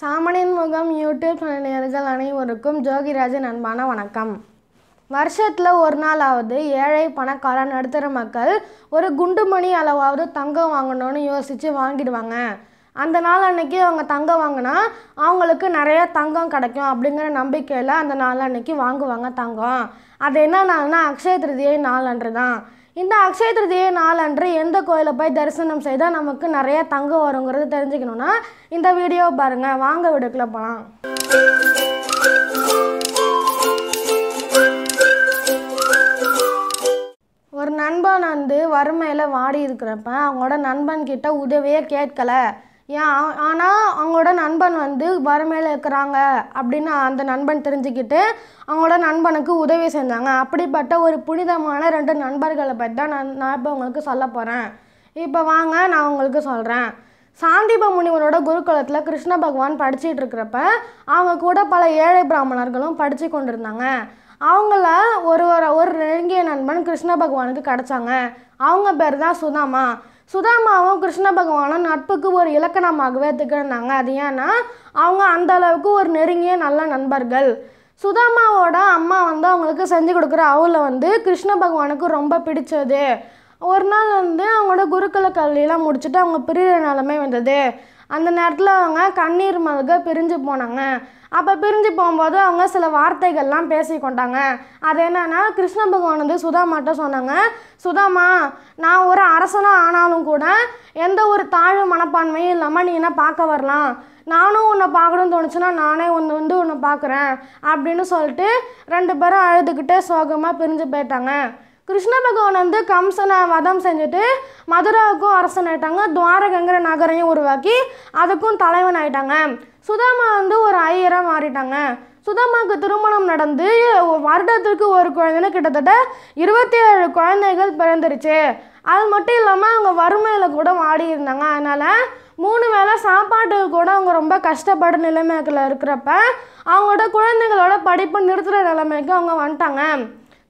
சாமனின் முகம் யூடியூப் நேயர்கள் அனைவருக்கும் ஜோகிராஜன் அன்பான வணக்கம் வருஷத்தில் ஒரு நாளாவது ஏழை பணக்கார நடுத்தர மக்கள் ஒரு குண்டுமணி அளவாவது தங்கம் வாங்கணும்னு யோசித்து வாங்கிடுவாங்க அந்த நாள் அன்னைக்கு அவங்க தங்கம் வாங்கினா அவங்களுக்கு நிறைய தங்கம் கிடைக்கும் அப்படிங்கிற நம்பிக்கையில் அந்த நாள் அன்னைக்கு வாங்குவாங்க தங்கம் அது என்ன நாள்னா அக்ஷய திருதியை நாள் அன்று தான் இந்த அக்ஷய திருதியை நாளன்று எந்த கோயிலில் போய் தரிசனம் செய்தால் நமக்கு நிறைய தங்கம் வருங்கிறது தெரிஞ்சுக்கணும்னா இந்த வீடியோ பாருங்கள் வாங்க விடுக்கல போகலாம் ஒரு நண்பன் வந்து வறுமையில் வாடி இருக்கிறப்ப அவங்களோட நண்பன்கிட்ட உதவியே கேட்கலை ஏன் ஆனால் அவங்களோட நண்பன் வந்து வறுமையில் இருக்கிறாங்க அப்படின்னு அந்த நண்பன் தெரிஞ்சுக்கிட்டு அவங்களோட நண்பனுக்கு உதவி செஞ்சாங்க அப்படிப்பட்ட ஒரு புனிதமான ரெண்டு நண்பர்களை பற்றி தான் நான் நான் இப்போ உங்களுக்கு சொல்ல போகிறேன் இப்போ வாங்க நான் உங்களுக்கு சொல்கிறேன் சாந்திப முனிவரோட குருகுலத்தில் கிருஷ்ண பகவான் படிச்சுட்டு இருக்கிறப்ப அவங்க கூட பல ஏழை பிராமணர்களும் படித்து கொண்டிருந்தாங்க அவங்கள ஒரு ஒரு நெருங்கிய நண்பன் கிருஷ்ண பகவானுக்கு கிடச்சாங்க அவங்க பேர் தான் சுதாமா சுதாமாவும் கிருஷ்ண பகவானும் நட்புக்கு ஒரு இலக்கணமாகவே திகழ்ந்தாங்க அது ஏன்னா அவங்க அந்த அளவுக்கு ஒரு நெருங்கிய நல்ல நண்பர்கள் சுதாமாவோட அம்மா வந்து அவங்களுக்கு செஞ்சு கொடுக்குற அவளை வந்து கிருஷ்ண பகவானுக்கு ரொம்ப பிடிச்சது ஒரு நாள் வந்து அவங்களோட குருக்கல கல்வியெல்லாம் முடிச்சுட்டு அவங்க பிரிகிற நிலமே வந்தது அந்த நேரத்தில் அவங்க கண்ணீர் மல்க பிரிஞ்சு போனாங்க அப்போ பிரிஞ்சு போகும்போது அவங்க சில வார்த்தைகள்லாம் பேசி கொண்டாங்க அது என்னென்னா கிருஷ்ண பகவான் வந்து சுதாமாட்ட சொன்னாங்க சுதாமா நான் ஒரு அரசனாக ஆனாலும் கூட எந்த ஒரு தாழ்வு மனப்பான்மையும் இல்லாமல் நீ என்ன பார்க்க வரலாம் நானும் உன்னை பார்க்கணும்னு தோணுச்சுன்னா நானே ஒன்று வந்து உன்னை பார்க்குறேன் அப்படின்னு சொல்லிட்டு ரெண்டு பேரும் அழுதுகிட்டே சோகமாக பிரிஞ்சு போயிட்டாங்க கிருஷ்ண பகவான் வந்து கம்சனை வதம் செஞ்சுட்டு மதுராவுக்கும் அரசனாயிட்டாங்க துவாரகங்கிற நகரையும் உருவாக்கி அதுக்கும் தலைவன் ஆயிட்டாங்க சுதாமா வந்து ஒரு ஐயராக மாறிட்டாங்க சுதாமாவுக்கு திருமணம் நடந்து வருடத்திற்கு ஒரு குழந்தைன்னு கிட்டத்தட்ட இருபத்தி ஏழு குழந்தைகள் பிறந்துருச்சு அது மட்டும் இல்லாமல் அவங்க வறுமையில் கூட வாடி இருந்தாங்க அதனால் மூணு வேளை சாப்பாட்டு கூட அவங்க ரொம்ப கஷ்டப்படும் நிலைமைகளில் இருக்கிறப்ப அவங்களோட குழந்தைங்களோட படிப்பு நிறுத்துகிற நிலைமைக்கு அவங்க வந்துட்டாங்க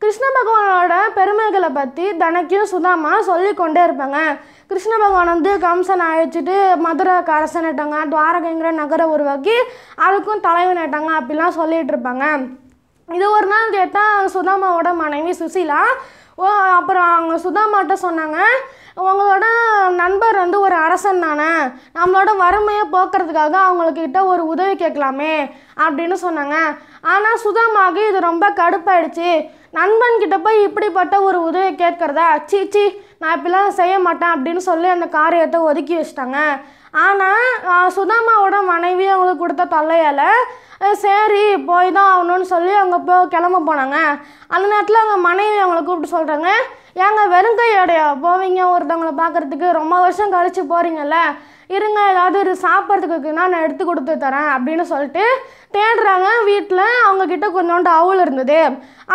கிருஷ்ண பகவானோட பெருமைகளை பற்றி தனக்கும் சுதாமா சொல்லிக்கொண்டே இருப்பாங்க கிருஷ்ண பகவான் வந்து கம்சன் அழைச்சிட்டு மதுரைக்கு அரசனிட்டாங்க துவாரகைங்கிற நகரை உருவாக்கி அதுக்கும் தலைவன் தலைவனிட்டாங்க அப்படிலாம் சொல்லிட்டு இருப்பாங்க இது ஒரு நாள் கேட்டால் சுதாமாவோட மனைவி ஓ அப்புறம் அவங்க சுதாமாட்ட சொன்னாங்க உங்களோட நண்பர் வந்து ஒரு அரசன் தானே நம்மளோட வறுமையை போக்குறதுக்காக அவங்களுக்கிட்ட ஒரு உதவி கேட்கலாமே அப்படின்னு சொன்னாங்க ஆனால் சுதாமாவுக்கு இது ரொம்ப கடுப்பாயிடுச்சு நண்பன்கிட்ட போய் இப்படிப்பட்ட ஒரு உதவி கேட்குறதா சீச்சி நான் இப்படிலாம் செய்ய மாட்டேன் அப்படின்னு சொல்லி அந்த காரியத்தை ஒதுக்கி வச்சிட்டாங்க ஆனால் சுதாமாவோட மனைவி அவங்களுக்கு கொடுத்த தொல்லையால் சரி போய் தான் ஆகணும்னு சொல்லி அவங்க போ கிளம்ப போனாங்க அந்த நேரத்தில் அவங்க மனைவி அவங்களை கூப்பிட்டு சொல்கிறாங்க ஏங்க வெறும் கையோடைய போவீங்க ஒருத்தவங்களை பார்க்குறதுக்கு ரொம்ப வருஷம் கழித்து போகிறீங்கல்ல இருங்க ஏதாவது இது சாப்பிட்றதுக்கு நான் எடுத்து கொடுத்து தரேன் அப்படின்னு சொல்லிட்டு தேடுறாங்க வீட்டில் அவங்கக்கிட்ட கொஞ்சோண்டு அவுள் இருந்தது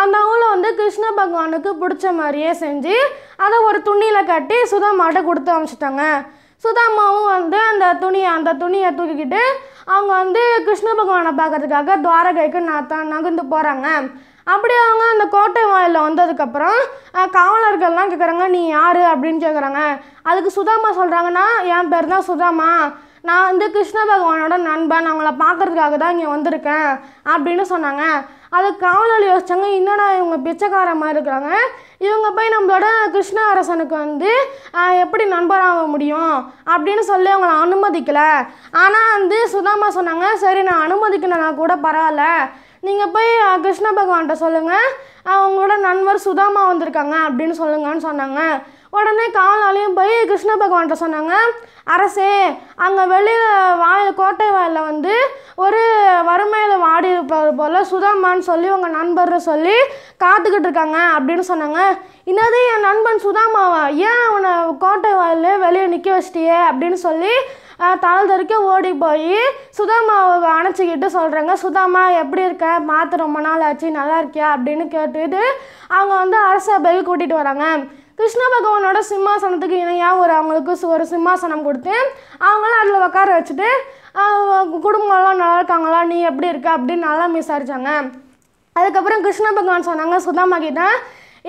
அந்த அவுளை வந்து கிருஷ்ண பகவானுக்கு பிடிச்ச மாதிரியே செஞ்சு அதை ஒரு துணியில் கட்டி சுதாமாட்ட கொடுத்து அனுப்பிச்சிட்டாங்க சுதாமாவும் வந்து அந்த துணியை அந்த துணியை தூக்கிக்கிட்டு அவங்க வந்து கிருஷ்ண பகவானை பார்க்கறதுக்காக துவாரகைக்கு நான் தான் நகர்ந்து போகிறாங்க அப்படி அவங்க அந்த கோட்டை வாயிலில் வந்ததுக்கப்புறம் காவலர்கள்லாம் கேட்குறாங்க நீ யார் அப்படின்னு கேட்குறாங்க அதுக்கு சுதாமா சொல்கிறாங்கன்னா என் பேர் தான் சுதாமா நான் வந்து கிருஷ்ண பகவானோட நண்பன் அவங்கள பார்க்குறதுக்காக தான் இங்கே வந்திருக்கேன் அப்படின்னு சொன்னாங்க அது காவலாளி யோசிச்சாங்க என்னடா இவங்க பிச்சைக்கார மாதிரி இருக்கிறாங்க இவங்க போய் நம்மளோட கிருஷ்ண அரசனுக்கு வந்து எப்படி நண்பராக முடியும் அப்படின்னு சொல்லி அவங்கள அனுமதிக்கலை ஆனால் வந்து சுதாமா சொன்னாங்க சரி நான் அனுமதிக்கலைன்னா கூட பரவாயில்ல நீங்கள் போய் கிருஷ்ண பகவான்கிட்ட சொல்லுங்கள் அவங்களோட நண்பர் சுதாமா வந்திருக்காங்க அப்படின்னு சொல்லுங்கன்னு சொன்னாங்க உடனே காலாலையும் போய் கிருஷ்ண பகவான்கிட்ட சொன்னாங்க அரசே அங்கே வெளியில் வாயில் கோட்டை வாயில் வந்து ஒரு வறுமையில் வாடி இருப்பவர் போல் சுதாமான்னு சொல்லி உங்கள் நண்பர் சொல்லி காத்துக்கிட்டு இருக்காங்க அப்படின்னு சொன்னாங்க என்னது என் நண்பன் சுதாமாவா ஏன் அவனை கோட்டை வாயிலே வெளியே நிற்க வச்சிட்டியே அப்படின்னு சொல்லி தலை தெறிக்க ஓடி போய் சுதாமாவை அணைச்சிக்கிட்டு சொல்கிறாங்க சுதாமா எப்படி இருக்க மாற்ற ரொம்ப நாள் ஆச்சு நல்லா இருக்கியா அப்படின்னு கேட்டுட்டு அவங்க வந்து அரசபைக்கு கூட்டிகிட்டு வராங்க கிருஷ்ண பகவானோட சிம்மாசனத்துக்கு இணையாக ஒரு அவங்களுக்கு ஒரு சிம்மாசனம் கொடுத்து அவங்களாம் அதில் உட்கார வச்சுட்டு குடும்பம்லாம் நல்லா இருக்காங்களா நீ எப்படி இருக்க அப்படின்னு நல்லா விசாரித்தாங்க அதுக்கப்புறம் கிருஷ்ண பகவான் சொன்னாங்க சுதாமா கிட்ட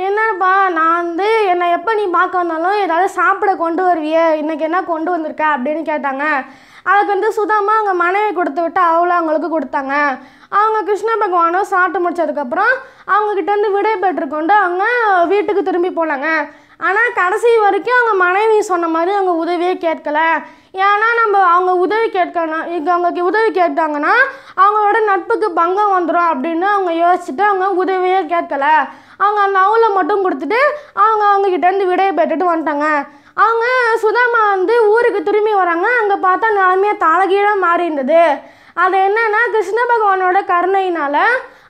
என்னப்பா நான் வந்து என்னை எப்போ நீ பார்க்க வந்தாலும் ஏதாவது சாப்பிட கொண்டு வருவியே இன்னைக்கு என்ன கொண்டு வந்திருக்க அப்படின்னு கேட்டாங்க அதுக்கு வந்து சுதாமா அவங்க மனைவி கொடுத்து விட்டு அவளை அவங்களுக்கு கொடுத்தாங்க அவங்க கிருஷ்ண பகவானும் சாப்பிட்டு முடிச்சதுக்கப்புறம் அவங்கக்கிட்ட வந்து விடை பெற்றுக்கொண்டு அவங்க வீட்டுக்கு திரும்பி போனாங்க ஆனால் கடைசி வரைக்கும் அவங்க மனைவி சொன்ன மாதிரி அவங்க உதவியே கேட்கல ஏன்னா நம்ம அவங்க உதவி கேட்கணும் அவங்க உதவி கேட்டாங்கன்னா அவங்களோட நட்புக்கு பங்கம் வந்துடும் அப்படின்னு அவங்க யோசிச்சுட்டு அவங்க உதவியே கேட்கல அவங்க அந்த அவளை மட்டும் கொடுத்துட்டு அவங்க அவங்ககிட்டேருந்து விடைய பெற்றுட்டு வந்துட்டாங்க அவங்க சுதாமா வந்து ஊருக்கு திரும்பி வராங்க அங்கே பார்த்தா நிலைமையாக தலைகீழாக மாறி இருந்தது அது என்னென்னா கிருஷ்ண பகவானோட கருணையினால்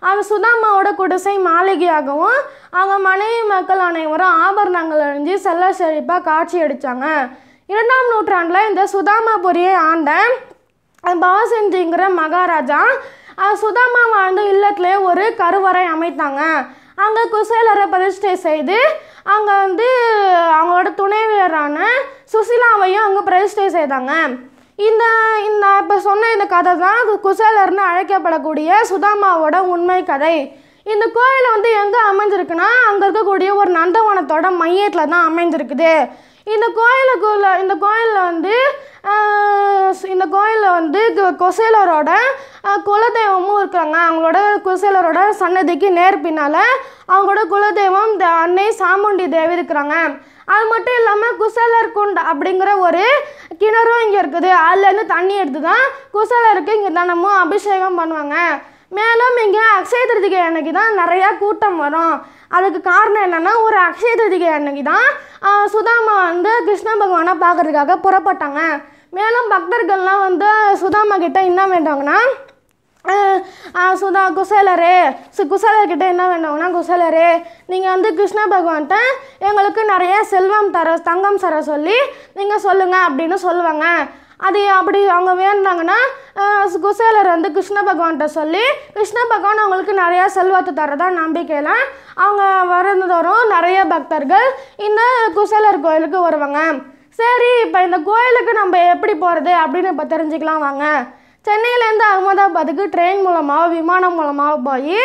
அவன் சுதாமாவோட குடிசை மாளிகையாகவும் அவங்க மனைவி மக்கள் அனைவரும் ஆபரணங்கள் அழிஞ்சு செல்ல செழிப்பாக காட்சி அடித்தாங்க இரண்டாம் நூற்றாண்டில் இந்த சுதாமாபுரியை ஆண்ட பாசஞ்சிங்கிற மகாராஜா சுதாமா வாழ்ந்த இல்லத்திலே ஒரு கருவறை அமைத்தாங்க அங்கே குசேலரை பிரதிஷ்டை செய்து அங்கே வந்து அவங்களோட துணைவியரான சுசிலாவையும் அங்கே பிரதிஷ்டை செய்தாங்க இந்த இந்த இப்போ சொன்ன இந்த கதை தான் குசேலர்னு அழைக்கப்படக்கூடிய சுதாமாவோட உண்மை கதை இந்த கோயில் வந்து எங்கே அமைஞ்சிருக்குன்னா அங்கே இருக்கக்கூடிய ஒரு நந்தவனத்தோட மையத்தில் தான் அமைஞ்சிருக்குது இந்த கோயிலுக்குள்ள இந்த கோயிலில் வந்து இந்த கோயிலில் வந்து கொசேலரோட குலதெய்வமும் இருக்கிறாங்க அவங்களோட குசேலரோட சன்னதிக்கு நேர் பின்னால் அவங்களோட குலதெய்வம் அன்னை சாமுண்டி தேவி இருக்கிறாங்க அது மட்டும் இல்லாமல் குசலர் குண்ட் அப்படிங்கிற ஒரு கிணறும் இங்கே இருக்குது அதுலேருந்து தண்ணி எடுத்து தான் குசலருக்கு இங்கே தினமும் அபிஷேகம் பண்ணுவாங்க மேலும் இங்கே அக்ஷய திருதிகை அன்னைக்கு தான் நிறையா கூட்டம் வரும் அதுக்கு காரணம் என்னென்னா ஒரு அக்ஷய திருதிகை அன்னைக்கு தான் சுதாமா வந்து கிருஷ்ண பகவானை பார்க்குறதுக்காக புறப்பட்டாங்க மேலும் பக்தர்கள்லாம் வந்து சுதாமா கிட்டே என்ன வேண்டாங்கன்னா சுதா குசேலரே சு குசேலர்கிட்ட என்ன வேணும்னா குசேலரே நீங்கள் வந்து கிருஷ்ண பகவான்கிட்ட எங்களுக்கு நிறைய செல்வம் தர தங்கம் தர சொல்லி நீங்கள் சொல்லுங்கள் அப்படின்னு சொல்லுவாங்க அது அப்படி அவங்க வேணுனாங்கன்னா குசேலர் வந்து கிருஷ்ண பகவான்கிட்ட சொல்லி கிருஷ்ண பகவான் அவங்களுக்கு நிறையா செல்வத்தை தரதா நம்பிக்கையில் அவங்க வரதோறும் நிறைய பக்தர்கள் இந்த குசேலர் கோயிலுக்கு வருவாங்க சரி இப்போ இந்த கோயிலுக்கு நம்ம எப்படி போகிறது அப்படின்னு இப்போ தெரிஞ்சுக்கலாம் வாங்க சென்னையிலேருந்து அகமதாபாத்துக்கு ட்ரெயின் மூலமாக விமானம் மூலமாக போய்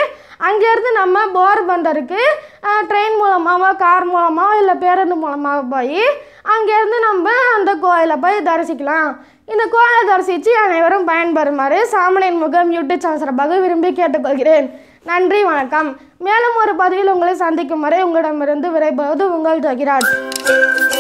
அங்கேருந்து நம்ம போர்பந்தருக்கு ட்ரெயின் மூலமாக கார் மூலமாக இல்லை பேருந்து மூலமாக போய் அங்கேருந்து நம்ம அந்த கோயிலை போய் தரிசிக்கலாம் இந்த கோயிலை தரிசித்து அனைவரும் பயன்பெறுமாறு சாமனின் முகம் யூடியூப் சேனல் விரும்பி கேட்டுக்கொள்கிறேன் நன்றி வணக்கம் மேலும் ஒரு பதிவில் உங்களை சந்திக்கும் வரை உங்களிடமிருந்து விரைபோது உங்கள் ஜகிராஜ்